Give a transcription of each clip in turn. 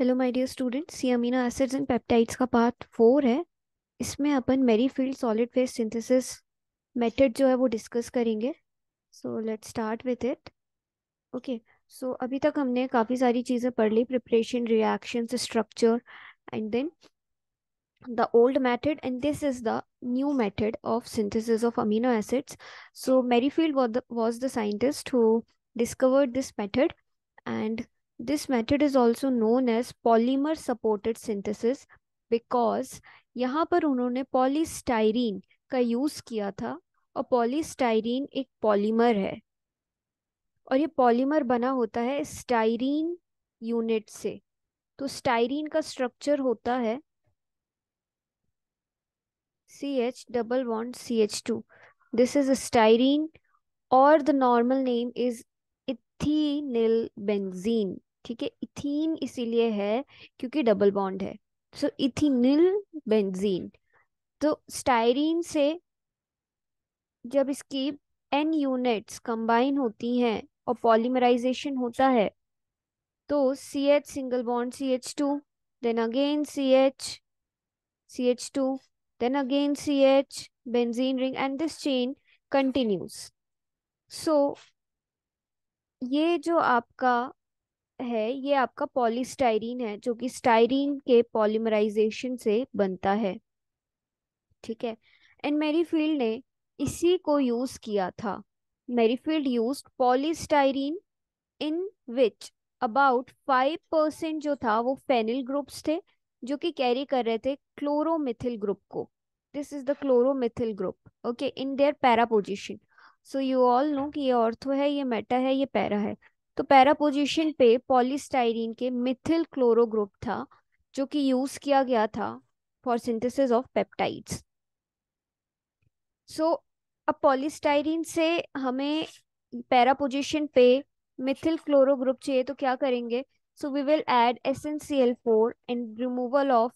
Hello my dear students ये amino acids and peptides का part four है इसमें अपन Merrifield solid phase synthesis method जो है वो डिस्कस करेंगे so let's start with it okay so अभी तक हमने काफ़ी सारी चीज़ें पढ़ ली preparation reaction structure and then the old method and this is the new method of synthesis of amino acids so Merrifield was the scientist who who this method and this method is also known as polymer supported synthesis because यहाँ पर उन्होंने polystyrene का use किया था और polystyrene एक polymer है और ये पॉलीमर बना होता है स्टाइरीन यूनिट से तो स्टाइरीन का स्ट्रक्चर होता है C H double one C H two this is styrene और the normal name is ethenyl benzene ठीक है इथीन इसीलिए है क्योंकि डबल बॉन्ड है सो so, इथिनिल बेंजीन तो स्टायरीन से जब इसकी एन यूनिट्स कंबाइन होती हैं और पॉलीमराइजेशन होता है तो C H single bond C H two then again C H C H two then again C H benzene ring and this chain continues so ये जो आपका है ये आपका पॉलीस्टाइरीन है जो कि स्टाइरीन के पॉलीमराइजेशन से बनता है ठीक है एंड मेरीफील्ड ने इसी को यूज किया था Merrifield use polystyrene in which about five percent जो था वो फेनिल ग्रुप्स थे जो कि कैरी कर रहे थे क्लोरोमिथिल ग्रुप को this is the chloromethyl group okay in their para position so you all know कि ये ऑर्थो है ये मेटा है ये पैरा है तो पैरा पोजीशन पे पॉलीस्टाइरीन के मिथिल क्लोरो ग्रुप था जो कि यूज किया गया था for synthesis of peptides so अब पॉलीस्टाइरीन से हमें पैरा पोजीशन पे मिथिल क्लोरो ग्रुप चाहिए तो क्या करेंगे so we will add S N C L four and removal of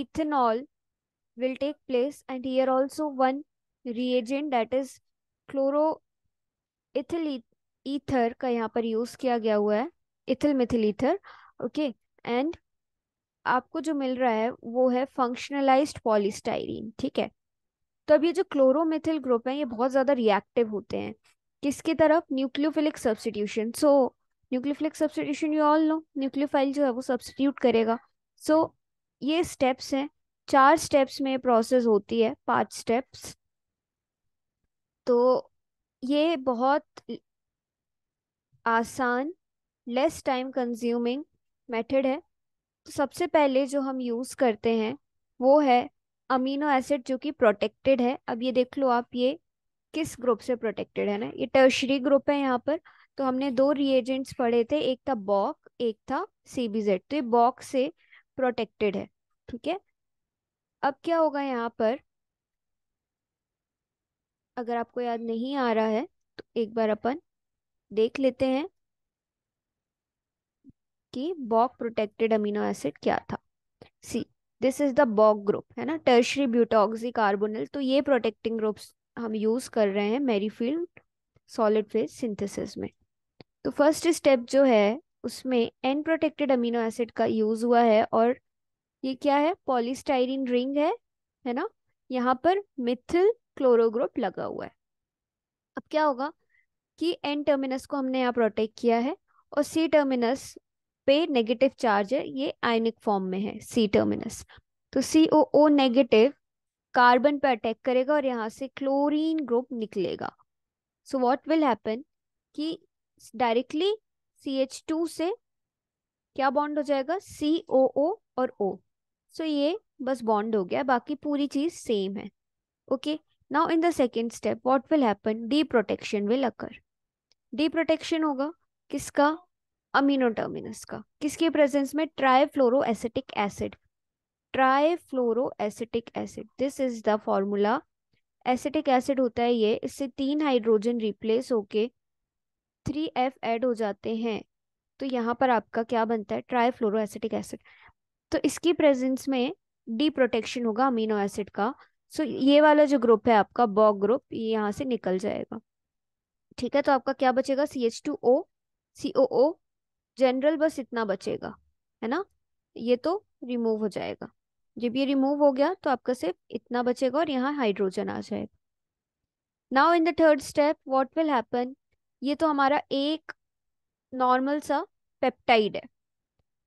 ethanol will take place and here also one reagent that is chloro chloroethyl ether का यहाँ पर यूज किया गया हुआ है ethyl methyl ether okay and आपको जो मिल रहा है वो है फंक्शनलाइज्ड पॉलिस्टाइरिन ठीक है तो अब ये जो क्लोरोमिथिल ग्रुप है ये बहुत ज़्यादा रिएक्टिव होते हैं किसकी तरफ nucleophilic substitution so nucleophilic substitution you all know nucleophile जो है वो सब्सटीट्यूट करेगा सो so, ये स्टेप्स हैं चार स्टेप्स में प्रोसेस होती है पांच स्टेप्स तो ये बहुत आसान लेस टाइम कंज्यूमिंग मेथड है तो सबसे पहले जो हम यूज़ करते हैं वो है अमीनो एसिड जो कि प्रोटेक्टेड है अब ये देख लो आप ये किस ग्रुप से प्रोटेक्टेड है ना ये टर्शरी ग्रुप है यहाँ पर तो हमने दो रिएजेंट्स पढ़े थे एक था बॉक एक था सीबीजेड तो ये बॉक से प्रोटेक्टेड है ठीक है अब क्या होगा यहाँ पर अगर आपको याद नहीं आ रहा है तो एक बार अपन देख लेते हैं कि बॉक प्रोटेक्टेड अमीनो एसिड क्या था see this is the Boc group है ना टर्शरी ब्यूटॉक्सी कार्बोनल तो ये प्रोटेक्टिंग ग्रुप्स हम यूज कर रहे हैं मेरीफील्ड सॉलिड फेज सिंथेसिस में तो फर्स्ट स्टेप जो है उसमें एन प्रोटेक्टेड अमीनो एसिड का यूज हुआ है और ये क्या है पॉलीस्टाइरिन रिंग है है ना यहाँ पर मिथिल क्लोरोग्रुप लगा हुआ है अब क्या होगा कि एन टर्मिनस को हमने यहाँ प्रोटेक्ट किया है और सी टर्मिनस पे नेगेटिव चार्ज है ये आयनिक फॉर्म में है सी टर्मिनस तो C O O negative carbon पे अटैक करेगा और यहाँ से क्लोरीन ग्रुप निकलेगा सो व्हाट विल हैपन कि डायरेक्टली सी एच टू से क्या बॉन्ड हो जाएगा सी ओ ओ और ओ सो so ये बस बॉन्ड हो गया बाकी पूरी चीज सेम है okay now in the second step what will happen deprotection will occur deprotection होगा किसका अमीनो टर्मिनस का किसके प्रेजेंस में trifluoro acetic acid trifluoro acetic acid this is the formula acetic acid होता है ये इससे तीन हाइड्रोजन रिप्लेस होके थ्री एफ एड हो जाते हैं तो यहाँ पर आपका क्या बनता है फ्लोरो एसिटिक एसिड तो इसकी प्रेजेंस में डी प्रोटेक्शन होगा अमीनो एसिड का सो so, ये वाला जो ग्रुप है आपका बॉग ग्रुप ये यहाँ से निकल जाएगा ठीक है तो आपका क्या बचेगा C H two O C O O general बस इतना बचेगा है ना ये तो रिमूव हो जाएगा जब ये रिमूव हो गया तो आपका सिर्फ इतना बचेगा और यहाँ हाइड्रोजन आ जाएगा now in the third step what will happen ये तो हमारा एक नॉर्मल सा पेप्टाइड है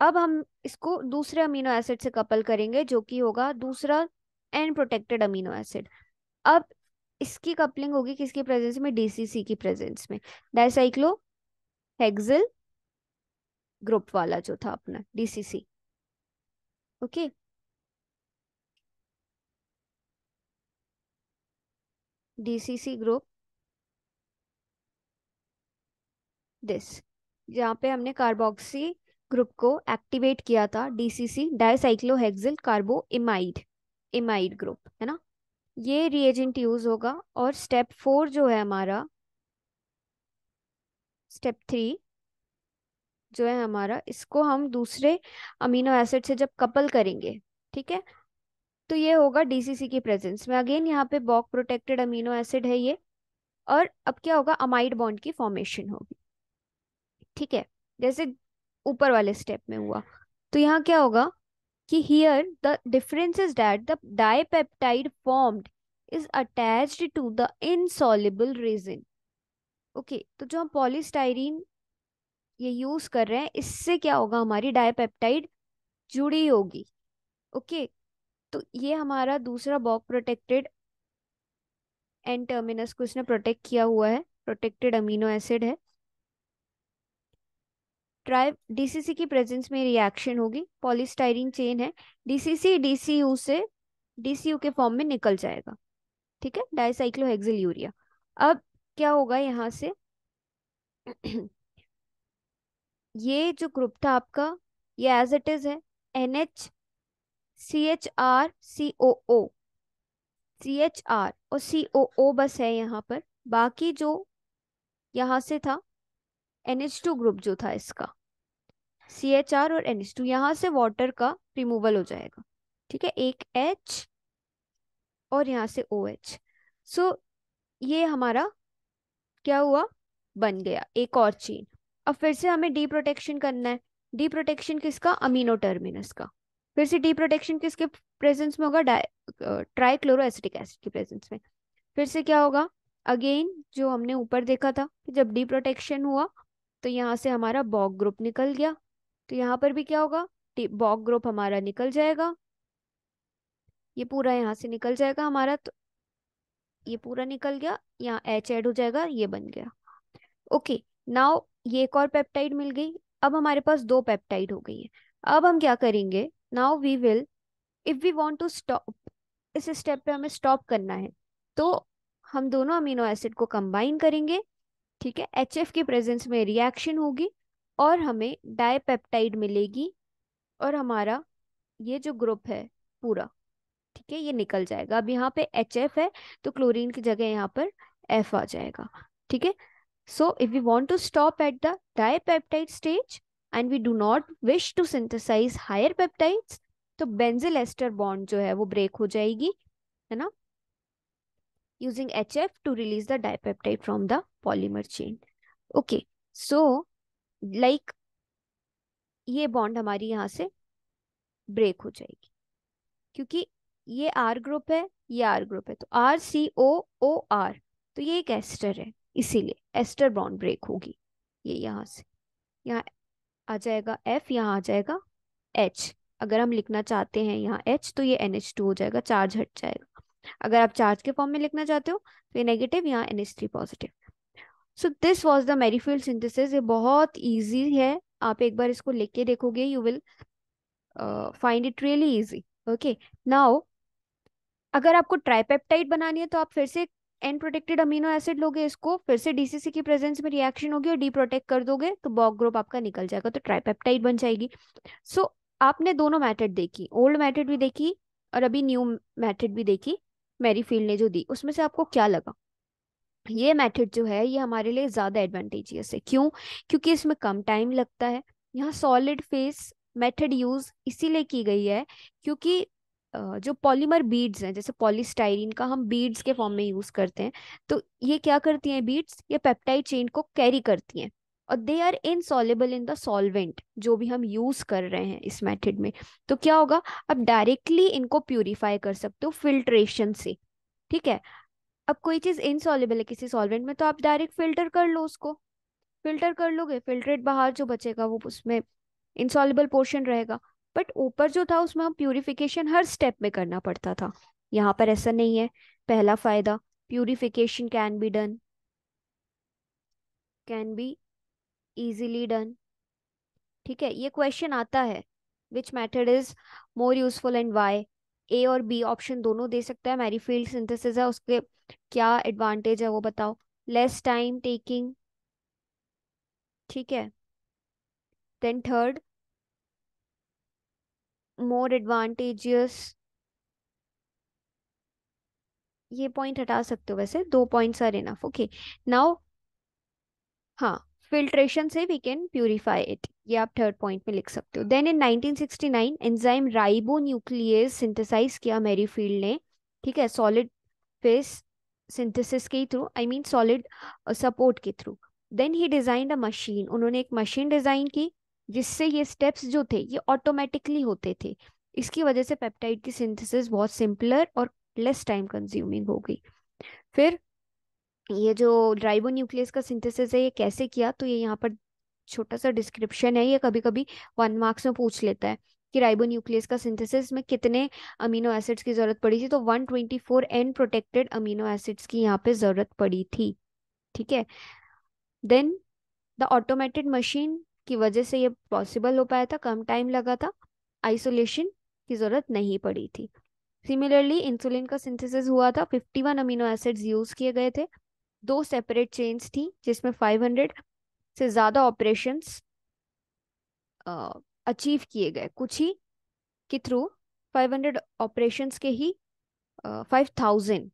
अब हम इसको दूसरे अमीनो एसिड से कपल करेंगे जो कि होगा दूसरा एन प्रोटेक्टेड अमीनो एसिड अब इसकी कपलिंग होगी किसकी प्रेजेंस में डीसीसी की प्रेजेंस में डाइसाइक्लो हेक्सिल ग्रुप वाला जो था अपना DCC okay DCC group this जहां पे हमने कार्बोक्सी ग्रुप को एक्टिवेट किया था डीसीसी डाइसाइक्लोहेक्सिल कार्बो इमाइड इमाइड ग्रुप है ना ये रिएजेंट यूज होगा और स्टेप फोर जो है हमारा स्टेप थ्री जो है हमारा इसको हम दूसरे अमीनो एसिड से जब कपल करेंगे ठीक है तो ये होगा डीसीसी की प्रेजेंस में अगेन यहाँ पे बॉक प्रोटेक्टेड अमीनो एसिड है ये और अब क्या होगा अमाइड बॉन्ड की फॉर्मेशन होगी ठीक है जैसे ऊपर वाले स्टेप में हुआ तो यहाँ क्या होगा कि here the difference is that the dipeptide formed is attached to the insoluble region okay तो जो हम पॉलीस्टाइरीन ये यूज कर रहे हैं इससे क्या होगा हमारी डायपेप्टाइड जुड़ी होगी ओके तो ये हमारा दूसरा बॉक प्रोटेक्टेड एंड टर्मिनस को इसने प्रोटेक्ट किया हुआ है प्रोटेक्टेड अमीनो एसिड है ट्राइब डीसीसी की प्रेजेंस में रिएक्शन होगी पॉलिस्टाइरिन चेन है डीसीसी डीसीयू से डीसीयू के फॉर्म में निकल जाएगा ठीक है डायसाइक्लो यूरिया अब क्या होगा यहाँ से ये जो ग्रुप था आपका ये एज इट इज है N H C H R C O O C H R और सी ओ ओ बस है यहाँ पर बाकी जो यहाँ से था टू ग्रुप जो था इसका सी एच आर और टू यहाँ से वाटर का रिमूवल हो जाएगा ठीक है एक एच और यहाँ से ओ एच सो ये हमारा क्या हुआ बन गया एक और चेन अब फिर से हमें डी प्रोटेक्शन करना है डी प्रोटेक्शन किसका अमीनो टर्मिनस का फिर से डी प्रोटेक्शन किसके प्रेजेंस में होगा ट्राईक्लोरो एसिटिक एसिड के प्रेजेंस में फिर से क्या होगा अगेन जो हमने ऊपर देखा था कि जब डी प्रोटेक्शन हुआ तो यहाँ से हमारा बॉक ग्रुप निकल गया तो यहाँ पर भी क्या होगा बॉक ग्रुप हमारा निकल जाएगा ये पूरा यहाँ से निकल जाएगा हमारा तो ये पूरा निकल गया यहाँ एच एड हो जाएगा ये बन गया ओके नाउ ये एक और पेप्टाइड मिल गई अब हमारे पास दो पेप्टाइड हो गई है अब हम क्या करेंगे now we will if we want to stop इस स्टेप पे हमें स्टॉप करना है तो हम दोनों अमीनो एसिड को कंबाइन करेंगे ठीक है एच एफ के प्रेजेंस में रिएक्शन होगी और हमें डायपेप्टाइड मिलेगी और हमारा ये जो ग्रुप है पूरा ठीक है ये निकल जाएगा अब यहाँ पे एच एफ है तो क्लोरीन की जगह यहाँ पर एफ आ जाएगा ठीक है so if we want to stop at the dipeptide stage and we do not wish to synthesize higher peptide तो बेंजिल एस्टर बॉन्ड जो है वो ब्रेक हो जाएगी है ना using H F to release the dipeptide from the polymer chain okay so like ये bond हमारी यहाँ से ब्रेक हो जाएगी क्योंकि ये आर ग्रुप है ये आर ग्रुप है तो are C O O R तो ये एक एस्टर है इसीलिए एस्टर बॉन्ड ब्रेक होगी ये यहाँ से यहाँ आ जाएगा एफ यहाँ आ जाएगा एच अगर हम लिखना चाहते हैं यहाँ एच तो ये एन एच टू हो जाएगा चार्ज हट जाएगा अगर आप चार्ज के फॉर्म में लिखना चाहते हो तो ये नेगेटिव यहाँ N H three positive so this was the Merrifield synthesis ये बहुत ईजी है आप एक बार इसको लिख के देखोगे you will find it really easy okay now अगर आपको ट्राइपेप्टाइड बनानी है तो आप फिर से एंड प्रोटेक्टेड अमीनो एसिड लोगे इसको फिर से डीसीसी की प्रेजेंस में रिएक्शन होगी और डी प्रोटेक्ट कर दोगे तो बॉक ग्रुप आपका निकल जाएगा तो ट्राइपेप्टाइड बन जाएगी सो so, आपने दोनों मैथड देखी ओल्ड मैथड भी देखी और अभी न्यू मैथड भी देखी फील्ड ने जो दी उसमें से आपको क्या लगा ये मेथड जो है ये हमारे लिए ज़्यादा एडवांटेजियस है क्यों क्योंकि इसमें कम टाइम लगता है यहाँ सॉलिड फेस मेथड यूज़ इसीलिए की गई है क्योंकि जो पॉलीमर बीड्स हैं जैसे पॉलीस्टाइरिन का हम बीड्स के फॉर्म में यूज़ करते हैं तो ये क्या करती हैं बीड्स ये पेप्टाइड चेन को कैरी करती हैं और they are insoluble in the solvent जो भी हम यूज़ कर रहे हैं इस मेथड में तो क्या होगा आप डायरेक्टली इनको प्योरीफाई कर सकते हो फिल्ट्रेशन से ठीक है अब कोई चीज़ इनसॉल्युबल है किसी सॉल्वेंट में तो आप डायरेक्ट फिल्टर कर लो उसको फिल्टर कर लोगे फिल्ट्रेट बाहर जो बचेगा वो उसमें इनसॉल्युबल पोर्शन रहेगा बट ऊपर जो था उसमें हम प्यूरिफिकेशन हर स्टेप में करना पड़ता था यहाँ पर ऐसा नहीं है पहला फायदा purification can be done can be easily done ठीक है ये क्वेश्चन आता है which method is more useful and why A और बी ऑप्शन दोनों दे सकता है फील्ड सिंथेसिस है उसके क्या एडवांटेज है वो बताओ लेस टाइम टेकिंग ठीक है देन थर्ड मोर एडवांटेजियस ये पॉइंट हटा सकते हो वैसे दो points are enough okay now हाँ फिल्ट्रेशन से वी कैन प्यूरिफाई इट ये आप थर्ड पॉइंट में लिख सकते हो then in 1969 enzyme ribonuclease synthesize किया मेरी फील्ड ने ठीक है सॉलिड फेस सिंथेसिस के through I mean solid support के through then he design a machine उन्होंने एक मशीन डिजाइन की जिससे ये स्टेप्स जो थे ये ऑटोमेटिकली होते थे इसकी वजह से पेप्टाइड की सिंथेसिस बहुत सिंपलर और लेस टाइम कंज्यूमिंग हो गई फिर ये जो न्यूक्लियस का सिंथेसिस है ये कैसे किया तो ये यहाँ पर छोटा सा डिस्क्रिप्शन है ये कभी कभी वन मार्क्स में पूछ लेता है कि राइबो न्यूक्लियस का सिंथेसिस में कितने अमीनो एसिड्स की जरूरत पड़ी थी तो 124 एन प्रोटेक्टेड अमीनो एसिड्स की यहाँ पे जरूरत पड़ी थी ठीक है देन द ऑटोमेटेड मशीन की वजह से ये पॉसिबल हो पाया था कम टाइम लगा था आइसोलेशन की जरूरत नहीं पड़ी थी सिमिलरली इंसुलिन का सिंथेसिस हुआ था 51 अमीनो एसिड्स यूज किए गए थे दो सेपरेट चेन्स थी जिसमें 500 से ज़्यादा ऑपरेशंस अचीव किए गए कुछ ही के थ्रू 500 ऑपरेशंस के ही फाइव थाउजेंड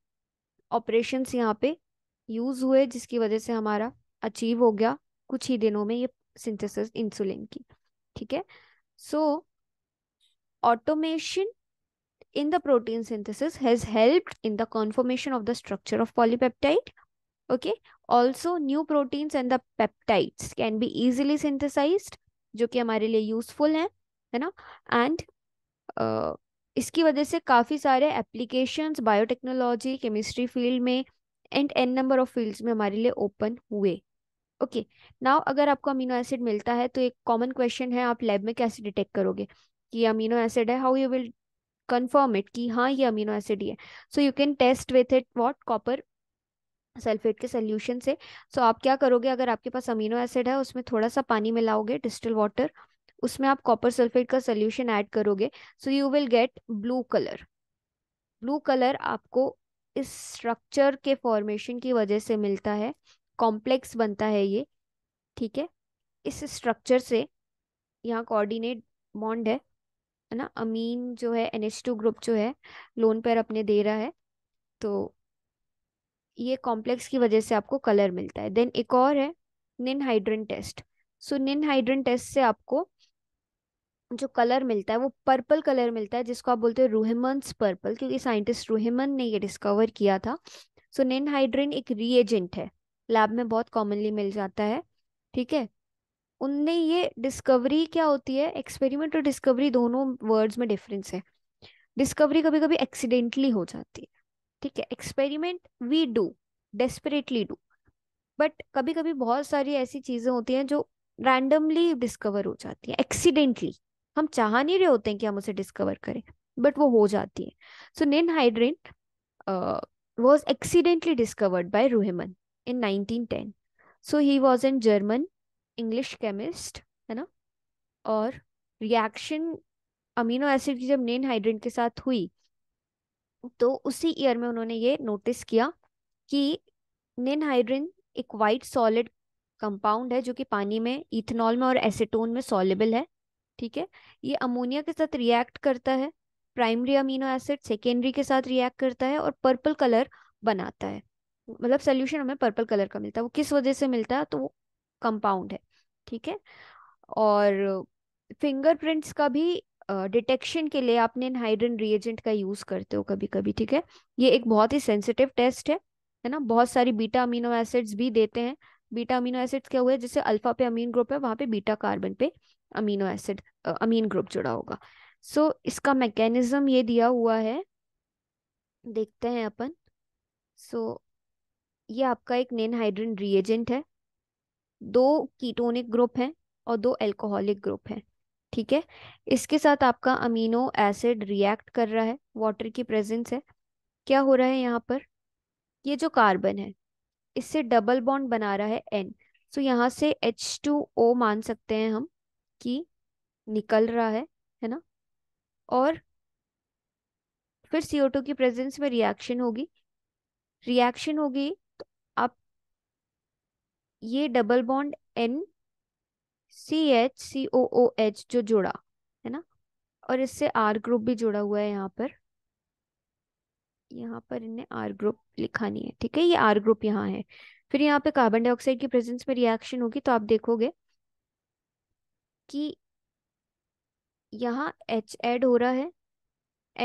ऑपरेशंस यहाँ पे यूज़ हुए जिसकी वजह से हमारा अचीव हो गया कुछ ही दिनों में ये सिंथेसिस इंसुलिन की ठीक है so automation in the protein synthesis has helped in the conformation of the structure of polypeptide okay also new proteins and the peptides can be easily synthesize जो कि हमारे लिए यूजफुल हैं है ना एंड इसकी वजह से काफ़ी सारे एप्लीकेशन बायोटेक्नोलॉजी केमिस्ट्री फील्ड में and an number of fields में हमारे लिए ओपन हुए ओके okay. नाउ अगर आपको अमीनो एसिड मिलता है तो एक कॉमन क्वेश्चन है आप लैब में कैसे डिटेक्ट करोगे कि अमीनो एसिड है how you will confirm it कि हाँ ये अमीनो एसिड ही है so you can test with it what copper sulphate के सोल्यूशन से सो so आप क्या करोगे अगर आपके पास अमीनो एसिड है उसमें थोड़ा सा पानी मिलाओगे डिस्टिल वाटर उसमें आप कॉपर सल्फेट का सोल्यूशन ऐड करोगे so you will get blue colour blue colour आपको इस स्ट्रक्चर के फॉर्मेशन की वजह से मिलता है कॉम्प्लेक्स बनता है ये ठीक है इस स्ट्रक्चर से यहाँ कोऑर्डिनेट बॉन्ड है है ना अमीन जो है एन ग्रुप जो है लोन पर अपने दे रहा है तो ये कॉम्प्लेक्स की वजह से आपको कलर मिलता है देन एक और है निनहाइड्रन टेस्ट सो निनहाइड्रन टेस्ट से आपको जो कलर मिलता है वो पर्पल कलर मिलता है जिसको आप बोलते हैं रूहेमंस पर्पल क्योंकि साइंटिस्ट रूहेमन ने ये डिस्कवर किया था सो so, निनहाइड्रिन एक रिएजेंट है लैब में बहुत कॉमनली मिल जाता है ठीक है उनने ये डिस्कवरी क्या होती है एक्सपेरिमेंट और डिस्कवरी दोनों वर्ड्स में डिफरेंस है डिस्कवरी कभी कभी एक्सीडेंटली हो जाती है ठीक है experiment we do desperately do but कभी कभी बहुत सारी ऐसी चीज़ें होती हैं जो रैंडमली डिस्कवर हो जाती हैं एक्सीडेंटली हम चाह नहीं रहे होते हैं कि हम उसे डिस्कवर करें बट वो हो जाती है so ninhydrin was accidentally discovered by Ruhemann in 1910 so he was an German English chemist है ना और रिएक्शन अमीनो एसिड की जब नेन हाइड्रेंट के साथ हुई तो उसी ईयर में उन्होंने ये नोटिस किया कि निनहाइड्रिन एक वाइट सॉलिड कंपाउंड है जो कि पानी में इथेनॉल में और एसीटोन में सॉलेबल है ठीक है ये अमोनिया के साथ रिएक्ट करता है प्राइमरी अमीनो एसिड सेकेंडरी के साथ रिएक्ट करता है और पर्पल कलर बनाता है मतलब सोल्यूशन हमें पर्पल कलर का मिलता है वो किस वजह से मिलता है तो वो कंपाउंड है ठीक है और फिंगरप्रिंट्स का भी डिटेक्शन के लिए आप हाइड्रन रिएजेंट का यूज करते हो कभी कभी ठीक है ये एक बहुत ही सेंसिटिव टेस्ट है है ना बहुत सारी बीटा अमीनो एसिड्स भी देते हैं बीटा अमीनो एसिड्स क्या हुए जैसे अल्फा पे अमीन ग्रुप है वहां पे बीटा कार्बन पे अमीनो एसिड अमीन ग्रुप जुड़ा होगा सो so, इसका मैकेनिज्म ये दिया हुआ है देखते हैं अपन सो so, ये आपका एक नेनहाइड्रन रिएजेंट है दो कीटोनिक ग्रुप है और दो एल्कोहलिक ग्रुप है ठीक है इसके साथ आपका अमीनो एसिड रिएक्ट कर रहा है वाटर की प्रेजेंस है क्या हो रहा है यहाँ पर ये जो कार्बन है इससे डबल बॉन्ड बना रहा है एन सो so, यहाँ से एच टू ओ मान सकते हैं हम कि निकल रहा है है ना और फिर सी ओ टू की प्रेजेंस में रिएक्शन होगी रिएक्शन होगी तो आप ये double bond N C H C O O H जो जुड़ा है ना और इससे आर ग्रुप भी जुड़ा हुआ है यहाँ पर यहाँ पर इन्हें आर ग्रुप लिखा नहीं है ठीक है ये आर ग्रुप यहाँ है फिर यहाँ पे कार्बन डाइऑक्साइड की प्रेजेंस में रिएक्शन होगी तो आप देखोगे कि यहाँ एच एड हो रहा है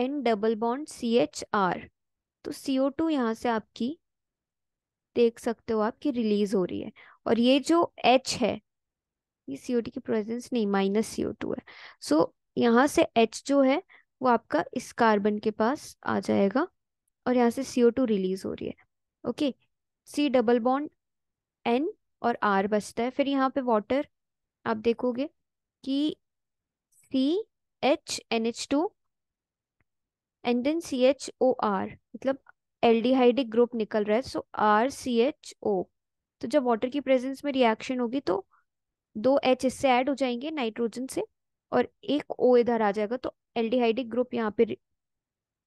N double bond C H R तो सी ओ टू यहाँ से आपकी देख सकते हो आपकी रिलीज हो रही है और ये जो एच है ये सी की प्रेजेंस नहीं माइनस सी है सो so, यहाँ से एच जो है वो आपका इस कार्बन के पास आ जाएगा और यहाँ से सी रिलीज हो रही है okay C double bond N और आर बचता है फिर यहाँ पे वाटर आप देखोगे कि C H N H two and then C H O R मतलब एल्डिहाइडिक ग्रुप निकल रहा है सो आर सी एच ओ तो जब वाटर की प्रेजेंस में रिएक्शन होगी तो दो एच इससे ऐड हो जाएंगे नाइट्रोजन से और एक ओ इधर आ जाएगा तो एल्डिहाइडिक ग्रुप यहाँ पे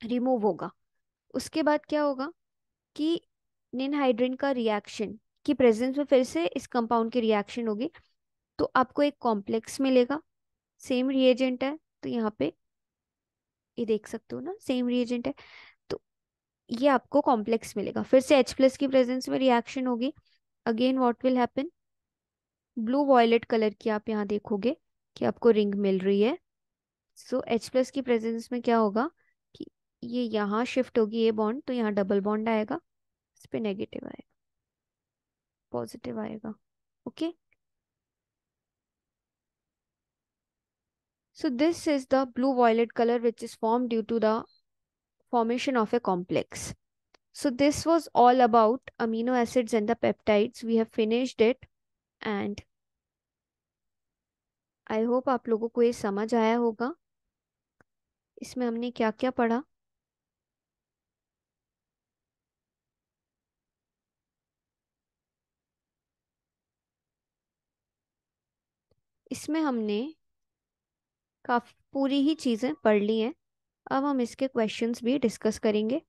रिमूव होगा उसके बाद क्या होगा कि निनहाइड्रिन का रिएक्शन की प्रेजेंस में फिर से इस कंपाउंड की रिएक्शन होगी तो आपको एक कॉम्प्लेक्स मिलेगा सेम रिएजेंट है तो यहाँ पे ये देख सकते हो ना सेम रिएजेंट है तो ये आपको कॉम्प्लेक्स मिलेगा फिर से H प्लस की प्रेजेंस में रिएक्शन होगी again what will happen blue violet colour की आप यहाँ देखोगे कि आपको रिंग मिल रही है सो एच प्लस की प्रेजेंस में क्या होगा कि ये यहाँ शिफ्ट होगी ये बॉन्ड तो यहाँ डबल बॉन्ड आएगा इस पर नेगेटिव आएगा पॉजिटिव आएगा okay so this is the blue violet colour which is form due to the formation of a complex so this was all about amino acids and the peptides we have finished it and I hope आप लोगों को ये समझ आया होगा इसमें हमने क्या क्या पढ़ा इसमें हमने काफी पूरी ही चीज़ें पढ़ ली हैं अब हम इसके क्वेश्चंस भी डिस्कस करेंगे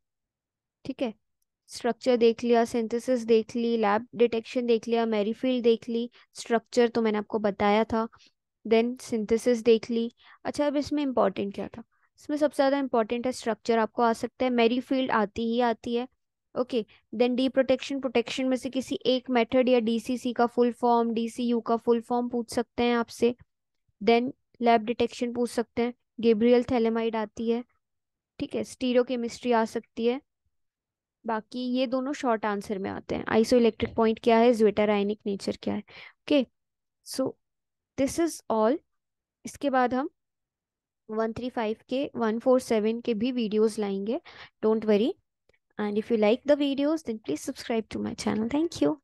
ठीक है स्ट्रक्चर देख लिया सिंथेसिस देख ली लैब डिटेक्शन देख लिया मेरीफील्ड देख ली स्ट्रक्चर तो मैंने आपको बताया था देन सिंथेसिस देख ली अच्छा अब इसमें इम्पॉर्टेंट क्या था इसमें सबसे ज़्यादा इम्पॉर्टेंट है स्ट्रक्चर आपको आ सकता है मेरी फील्ड आती ही आती है okay then deprotection protection में से किसी एक मेथड या डीसीसी का फुल फॉर्म डीसीयू का फुल फॉर्म पूछ सकते हैं आपसे देन लैब डिटेक्शन पूछ सकते हैं गेब्रियल थैलेमाइड आती है ठीक है स्टीरो केमिस्ट्री आ सकती है बाकी ये दोनों शॉर्ट आंसर में आते हैं आइसो इलेक्ट्रिक पॉइंट क्या है ज्वेटर आयनिक नेचर क्या है okay okay. So so, this is all इसके बाद हम वन थ्री फाइव के वन फोर सेवन के भी वीडियोस लाएंगे don't worry and if you like the videos then please subscribe to my channel thank you